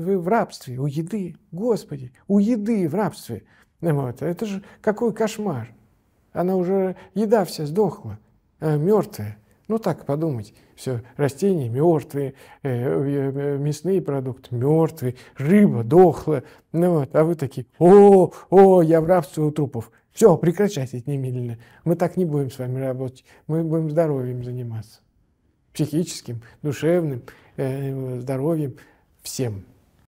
вы в рабстве, у еды, Господи, у еды в рабстве. Вот. Это же какой кошмар. Она уже, еда вся сдохла, а, мертвая. Ну так подумать, все, растения мертвые, э, э, э, мясные продукты мертвые, рыба дохла. Ну вот, а вы такие, о, о, я в рабстве у трупов. Все, прекращайте немедленно. Мы так не будем с вами работать. Мы будем здоровьем заниматься. Психическим, душевным, здоровьем, всем.